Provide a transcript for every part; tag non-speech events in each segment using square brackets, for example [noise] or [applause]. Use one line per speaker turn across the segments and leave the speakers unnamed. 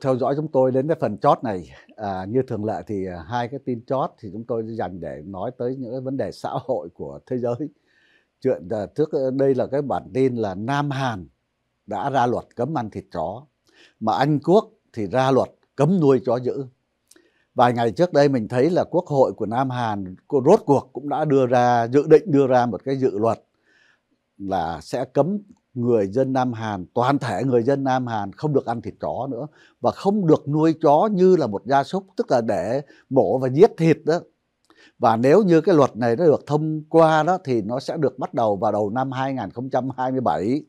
theo dõi chúng tôi đến cái phần chót này à, như thường lệ thì à, hai cái tin chót thì chúng tôi dành để nói tới những cái vấn đề xã hội của thế giới chuyện à, trước đây là cái bản tin là Nam Hàn đã ra luật cấm ăn thịt chó mà Anh Quốc thì ra luật cấm nuôi chó dữ vài ngày trước đây mình thấy là quốc hội của Nam Hàn rốt cuộc cũng đã đưa ra dự định đưa ra một cái dự luật là sẽ cấm người dân Nam Hàn, toàn thể người dân Nam Hàn không được ăn thịt chó nữa và không được nuôi chó như là một gia súc, tức là để mổ và giết thịt đó. Và nếu như cái luật này nó được thông qua đó thì nó sẽ được bắt đầu vào đầu năm 2027,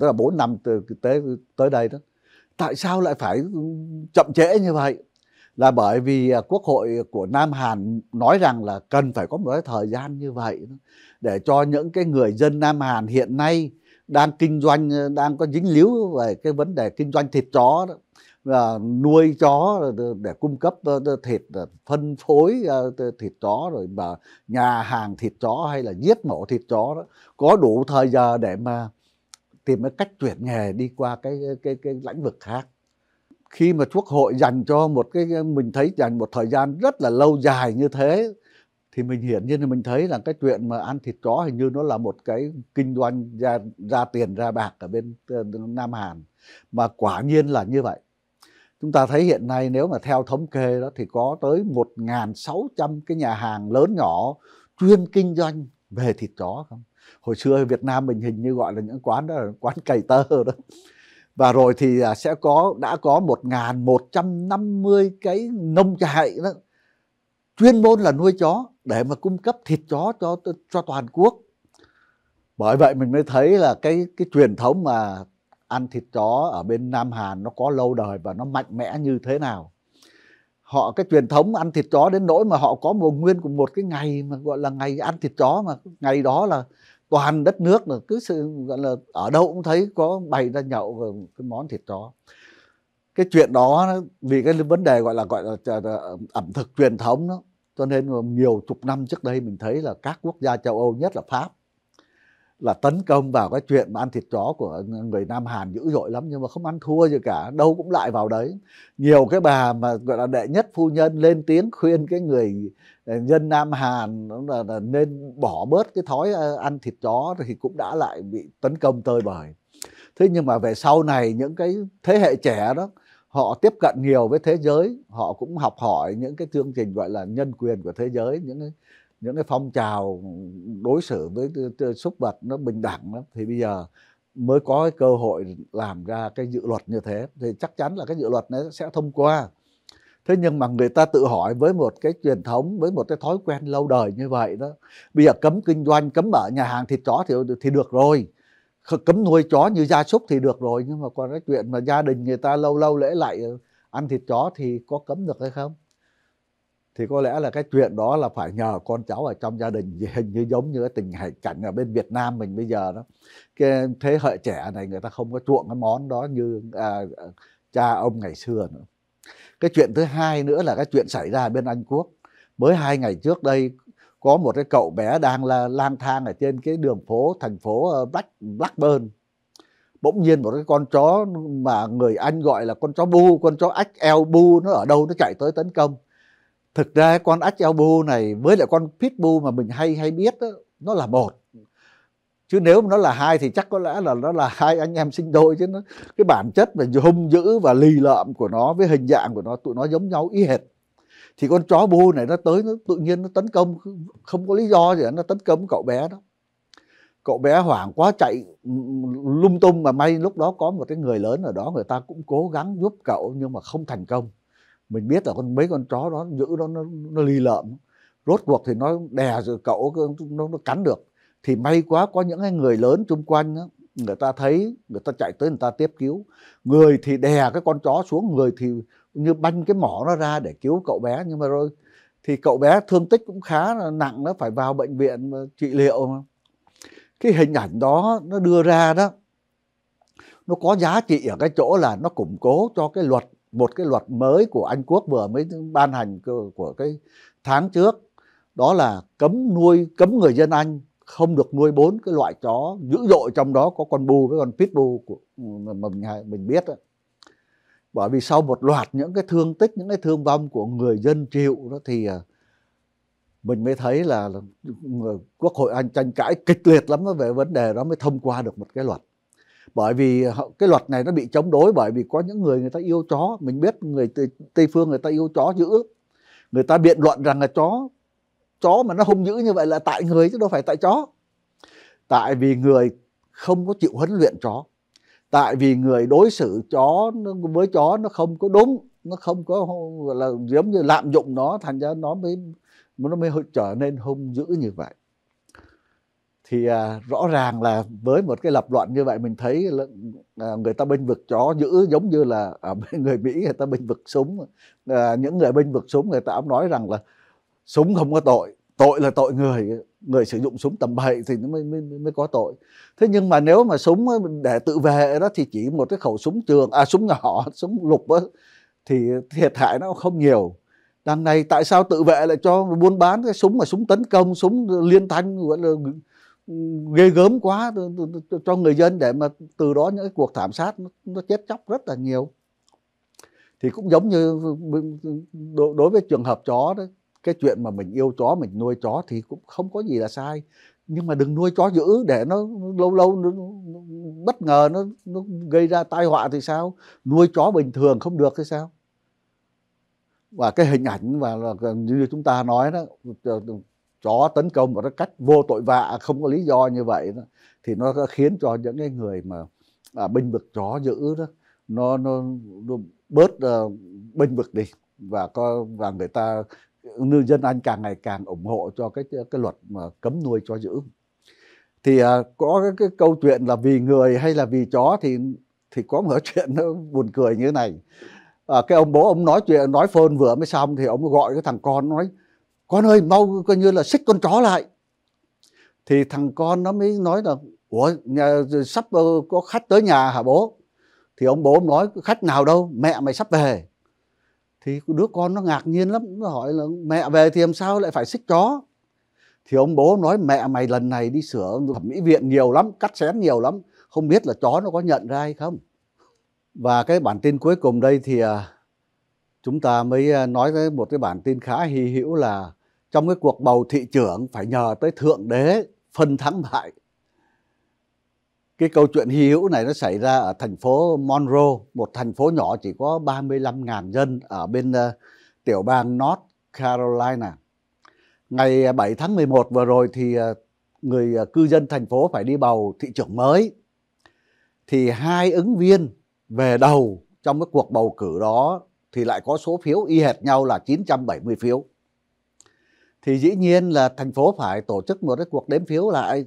tức là 4 năm từ tới tới đây đó. Tại sao lại phải chậm trễ như vậy? là bởi vì à, quốc hội của Nam Hàn nói rằng là cần phải có một cái thời gian như vậy để cho những cái người dân Nam Hàn hiện nay đang kinh doanh ờ, đang có dính líu về cái vấn đề kinh doanh thịt chó đó là nuôi chó để cung cấp thịt ờ, phân phối ờ, thịt chó rồi mà nhà hàng thịt chó hay là giết mổ thịt chó đó có đủ thời giờ để mà tìm cái cách chuyển nghề đi qua cái cái cái lĩnh vực khác khi mà quốc hội dành cho một cái mình thấy dành một thời gian rất là lâu dài như thế thì mình hiển nhiên là mình thấy là cái chuyện mà ăn thịt chó hình như nó là một cái kinh doanh ra ra tiền ra bạc ở bên ờ, Nam Hàn mà quả nhiên là như vậy chúng ta thấy hiện nay nếu mà theo thống kê đó thì có tới 1.600 cái nhà hàng lớn nhỏ chuyên kinh doanh về thịt chó không hồi xưa ở Việt Nam mình hình như gọi là những quán đó là quán cầy tơ đó và rồi thì à, sẽ có đã có 1.150 cái nông trại đó chuyên môn là nuôi chó để mà cung cấp thịt chó cho cho toàn quốc bởi vậy mình mới thấy là cái cái truyền thống mà ăn thịt chó ở bên Nam Hàn nó có lâu đời và nó mạnh mẽ như thế nào họ cái truyền thống ăn thịt chó đến nỗi mà họ có một nguyên của một cái ngày mà gọi là ngày ăn thịt chó mà ngày đó là toàn đất nước là cứ sự gọi là ở đâu cũng thấy có bày ra nhậu cái món thịt chó cái chuyện đó vì cái vấn đề gọi là gọi là ẩm thực truyền thống đó cho nên nhiều chục năm trước đây mình thấy là các quốc gia châu Âu nhất là Pháp là tấn công vào cái chuyện mà ăn thịt chó của người Nam Hàn dữ dội lắm nhưng mà không ăn thua gì cả đâu cũng lại vào đấy nhiều cái bà mà gọi là đệ nhất phu nhân lên tiếng khuyên cái người ờ, nhân Nam Hàn là, là nên bỏ bớt cái thói ờ, ăn thịt chó thì cũng đã lại bị tấn công tơi bời thế nhưng mà về sau này những cái thế hệ trẻ đó họ tiếp cận nhiều với thế giới họ cũng học hỏi những cái chương trình gọi là nhân quyền của thế giới những cái những cái phong trào đối xử với súc vật nó bình đẳng lắm thì bây giờ mới có cái cơ hội làm ra cái dự luật như thế thì chắc chắn là cái dự luật nó sẽ thông qua thế nhưng mà người ta tự hỏi với một cái truyền thống với một cái thói quen lâu đời như vậy đó bây giờ cấm kinh doanh cấm mở nhà hàng thịt chó thì thì được rồi cấm nuôi chó như gia súc thì được rồi nhưng mà còn cái chuyện mà gia đình người ta lâu lâu lễ lại ăn thịt chó thì có cấm được hay không thì có lẽ là cái chuyện đó là phải nhờ con cháu ở trong gia đình hình như giống như cái tình hải cảnh ở bên Việt Nam mình bây giờ đó cái thế hệ trẻ này người ta không có chuộng cái món đó như à, cha ông ngày xưa nữa cái chuyện thứ hai nữa là cái chuyện xảy ra bên Anh Quốc mới hai ngày trước đây có một cái cậu bé đang là lang thang ở trên cái đường phố thành phố ờ, Black Blackburn bỗng nhiên một cái con chó mà người Anh gọi là con chó bu con chó ếch eo bu nó ở đâu nó chạy tới tấn công thực ra con Achebu này với lại con Pitbull mà mình hay hay biết đó, nó là một chứ nếu mà nó là hai thì chắc có lẽ là nó là hai anh em sinh đôi chứ nó cái bản chất là hung dữ và lì lợm của nó với hình dạng của nó tụi nó giống nhau y hệt thì con chó bu này nó tới nó tự nhiên nó tấn công không có lý do gì nó tấn công cậu bé đó cậu bé hoảng quá chạy ừ, lung tung mà may lúc đó có một cái người lớn ở đó người ta cũng cố gắng giúp cậu nhưng mà không thành công mình biết là con mấy con chó đó giữ đó nó nó lì lợm rốt cuộc thì nó đè rồi cậu nó, nó cắn được thì may quá có những người lớn xung quanh đó, người ta thấy người ta chạy tới người ta tiếp cứu người thì đè cái con chó xuống người thì như banh cái mỏ nó ra để cứu cậu bé nhưng mà rồi thì cậu bé thương tích cũng khá là nặng nó phải vào bệnh viện trị liệu mà. cái hình ảnh đó nó đưa ra đó nó có giá trị ở cái chỗ là nó củng cố cho cái luật một cái luật mới của Anh Quốc vừa mới ban hành của cái tháng trước đó là cấm nuôi cấm người dân Anh không được nuôi bốn cái loại chó dữ dội trong đó có con bu với con pitbull của mà mình mình biết đó. bởi vì sau một loạt những cái thương tích những cái thương vong của người dân chịu đó thì à, mình mới thấy là, người quốc hội anh tranh cãi kịch liệt lắm về vấn đề đó mới thông qua được một cái luật bởi vì cái luật này nó bị chống đối bởi vì có những người người ta yêu chó mình biết người tây phương người ta yêu chó dữ người ta biện luận rằng là chó chó mà nó hung dữ như vậy là tại người chứ đâu phải tại chó tại vì người không có chịu huấn luyện chó tại vì người đối xử chó với chó nó không có đúng nó không có là giống như lạm dụng nó thành ra nó mới nó mới trở nên hung dữ như vậy thì à, rõ ràng là với một cái lập luận như vậy mình thấy là, à, người ta binh vực chó giữ giống như là à, [laughs] người Mỹ người ta binh vực súng à, những người binh vực súng người ta cũng nói rằng là súng không có tội tội là tội người người sử dụng súng tầm bậy thì nó mới, mới mới có tội thế nhưng mà nếu mà súng ờ, để tự vệ đó thì chỉ một cái khẩu súng trường à súng nhỏ [laughs] súng lục đó, thì thiệt hại nó không nhiều đằng này tại sao tự vệ lại cho buôn bán cái súng mà súng tấn công súng liên thanh gọi là ghê gớm quá cho người dân để mà từ đó những cái cuộc thảm sát nó, nó chết chóc rất là nhiều thì cũng giống như ừ, ừ, ừ, đối với trường hợp chó đó cái chuyện mà mình yêu chó mình nuôi chó thì cũng không có gì là sai nhưng mà đừng nuôi chó dữ để nó lâu lâu nó, nó bất ngờ nó, nó gây ra tai họa thì sao nuôi chó bình thường không được thì sao và cái hình ảnh và như chúng ta nói đó chó tấn công và nó cách vô tội vạ không có lý do như vậy đó, thì nó khiến cho những cái người mà à, binh vực chó giữ đó nó nó, nó bớt uh, ờ, binh vực đi và có và người ta ngư dân anh càng ngày càng ủng hộ cho cái cái luật mà cấm nuôi chó giữ thì uh, có cái, cái câu chuyện là vì người hay là vì chó thì thì có một [laughs] chuyện nó buồn cười như thế này à, cái ông bố ông nói chuyện nói phơn vừa mới xong thì ông gọi cái thằng con nói con ơi mau coi như là xích con chó lại thì thằng con nó mới nói là ủa nhà, sắp ờ, có khách tới nhà hả bố thì ông bố ông nói khách nào đâu mẹ mày sắp về thì đứa con nó ngạc nhiên lắm nó hỏi là mẹ về thì làm sao lại phải xích chó thì ông bố nói mẹ mày lần này đi sửa thẩm mỹ viện nhiều lắm cắt xén nhiều lắm không biết là chó nó có nhận ra hay không và cái bản tin cuối cùng đây thì à, chúng ta mới à, nói với một cái bản tin khá hy hữu là trong cái cuộc bầu thị trưởng phải nhờ tới thượng đế phân thắng bại cái câu chuyện hy hữu này nó xảy ra ở thành phố Monroe, một thành phố nhỏ chỉ có 35.000 dân ở bên uh, tiểu bang North Carolina. Ngày 7 tháng 11 vừa rồi thì uh, người uh, cư dân thành phố phải đi bầu thị trưởng mới. Thì hai ứng viên về đầu trong cái cuộc bầu cử đó thì lại có số phiếu y hệt nhau là 970 phiếu thì dĩ nhiên là thành phố phải tổ chức một cái cuộc đếm phiếu lại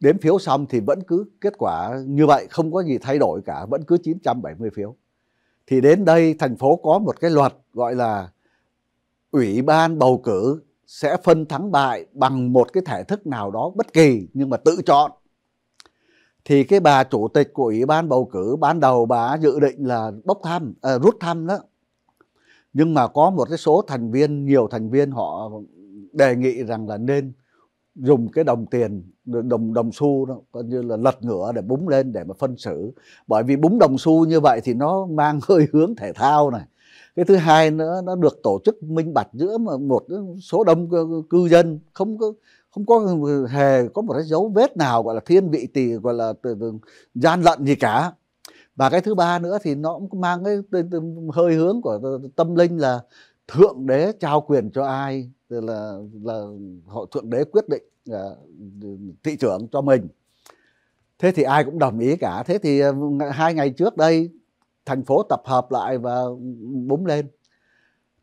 đếm phiếu xong thì vẫn cứ kết quả như vậy không có gì thay đổi cả vẫn cứ 970 phiếu thì đến đây thành phố có một cái luật gọi là ủy ban bầu cử sẽ phân thắng bại bằng một cái thể thức nào đó bất kỳ nhưng mà tự chọn thì cái bà chủ tịch của ủy ban bầu cử ban đầu bà dự định là bốc thăm à, rút thăm đó nhưng mà có một cái số thành viên nhiều thành viên họ đề nghị rằng là nên dùng cái đồng tiền đồng đồng xu đó coi như là lật ngửa để búng lên để mà phân xử bởi vì búng đồng xu như vậy thì nó mang [laughs] hơi hướng thể thao này cái thứ hai nữa nó được tổ chức minh bạch giữa một số đông cư dân không có không có hề có một cái dấu vết nào gọi là thiên vị tỳ gọi là gian lận gì cả và cái thứ ba nữa thì nó cũng mang cái hơi hướng của tâm linh là thượng đế trao quyền cho ai là là họ thượng đế quyết định uh, thị trưởng cho mình thế thì ai cũng đồng ý cả thế thì à, hai ngày trước đây thành phố tập hợp lại và búng lên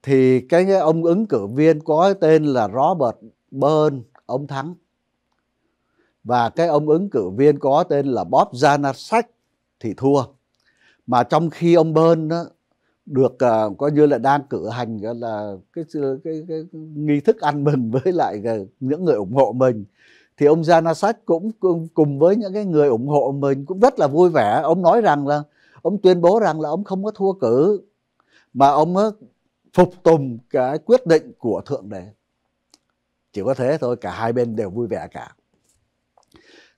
thì cái ông ứng cử viên có tên là Robert Byrne ông thắng và cái ông ứng cử viên có tên là Bob Janasek thì thua mà trong khi ông bơn đó được uh, coi như là đang cử hành gọi là cái, cái, cái, cái nghi thức ăn mừng [laughs] với lại à, những người ủng hộ mình thì ông Janasat cũng, cũng cùng với những cái người ủng hộ mình cũng rất là vui vẻ ông nói rằng là ông tuyên bố rằng là ông không có thua cử mà ông phục tùng cái quyết định của thượng đế chỉ có thế thôi cả hai bên đều vui vẻ cả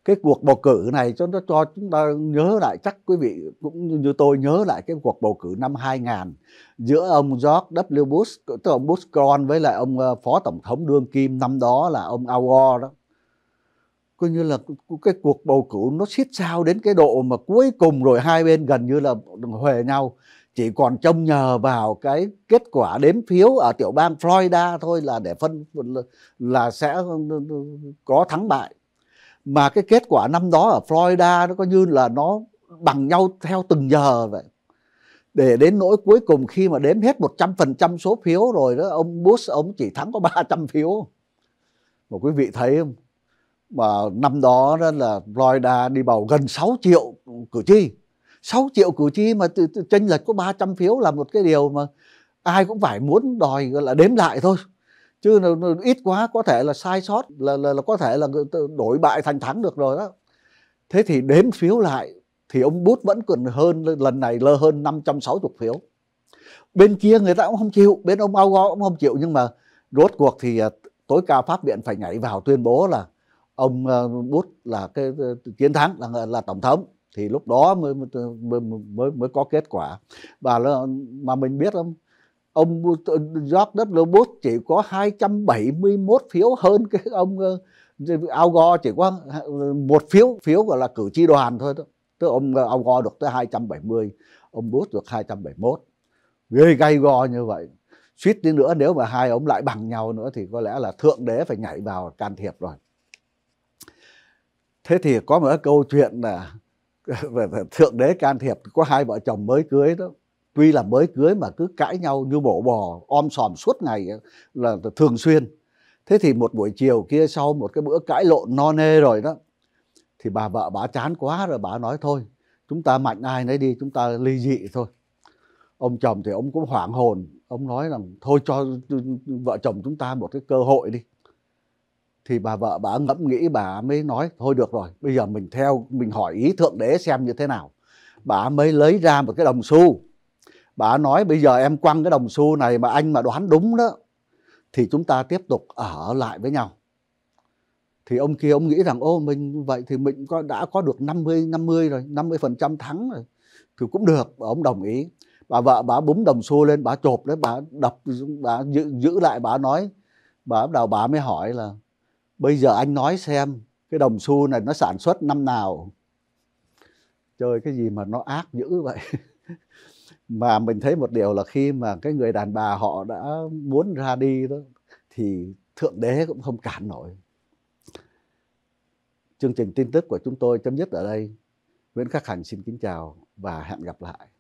cái cuộc bầu cử này cho nó cho chúng ta nhớ lại chắc quý vị cũng như tôi nhớ lại cái cuộc bầu cử năm 2000 giữa ông George W. Bush tức ông Bush con với lại ông ờ, phó tổng thống đương kim năm đó là ông Al Gore đó coi như là cái cuộc bầu cử nó xiết sao đến cái độ mà cuối cùng rồi hai bên gần như là huề nhau chỉ còn trông nhờ vào cái kết quả đếm phiếu ở tiểu bang Florida thôi là để phân là sẽ ừ, ừ, ừ, có thắng bại mà cái kết quả năm đó ở Florida nó coi như là nó bằng nhau theo từng giờ vậy để đến nỗi cuối cùng khi mà đếm hết 100% số phiếu rồi đó ông Bush ông chỉ thắng có 300 phiếu mà quý vị thấy không mà năm đó đó là Florida đi bầu gần 6 triệu cử tri 6 triệu cử tri mà t- t- lệch có 300 phiếu là một cái điều mà ai cũng phải muốn đòi gọi là đếm lại thôi chứ ít quá có thể là sai sót là, là là có thể là đổi bại thành thắng được rồi đó thế thì đếm phiếu lại thì ông bút vẫn còn hơn lần này lơ hơn 560 phiếu bên kia người ta cũng không chịu bên ông ao cũng không chịu nhưng mà rốt cuộc thì à, tối cao pháp viện phải nhảy vào tuyên bố là ông à, bút là cái chiến thắng là là tổng thống thì lúc đó mới mới mới, mới có kết quả và là, mà mình biết không ông George W. Bush chỉ có 271 phiếu hơn cái ông ờ, Al Gore chỉ có một phiếu phiếu gọi là cử tri đoàn thôi đó. Tức ông ờ, Al Gore được tới 270, ông Bush được 271. gây gay go như vậy. Suýt đi nữa nếu mà hai ông lại bằng nhau nữa thì có lẽ là thượng đế phải nhảy vào can thiệp rồi. Thế thì có một câu chuyện là [laughs] thượng đế can thiệp có hai vợ chồng mới cưới đó tuy là mới cưới mà cứ cãi nhau như bổ bò om sòm suốt ngày là thường xuyên thế thì một buổi chiều kia sau một cái bữa cãi lộn no nê rồi đó thì bà vợ bà chán quá rồi bà nói thôi chúng ta mạnh ai nấy đi chúng ta ly dị thôi ông chồng thì ông cũng hoảng hồn ông nói rằng thôi cho vợ chồng chúng ta một cái cơ hội đi thì bà vợ bà ngẫm nghĩ bà mới nói thôi được rồi bây giờ mình theo mình hỏi ý thượng đế xem như thế nào bà mới lấy ra một cái đồng xu bà nói bây giờ em quăng cái đồng xu này mà anh mà đoán đúng đó thì chúng ta tiếp tục ở lại với nhau thì ông kia ông nghĩ rằng ô mình vậy thì mình có đã có được 50 50 rồi 50 phần trăm thắng rồi thì cũng được ông đồng ý bà vợ bà búng đồng xu lên bà chộp đấy bà đập bà giữ, giữ lại bà nói bà bắt đầu bà mới hỏi là bây giờ anh nói xem cái đồng xu này nó sản xuất năm nào trời cái gì mà nó ác dữ vậy [laughs] mà mình thấy một điều là khi mà cái người đàn bà họ đã muốn ra đi đó thì thượng đế cũng không cản nổi chương trình tin tức của chúng tôi chấm dứt ở đây nguyễn khắc hạnh xin kính chào và hẹn gặp lại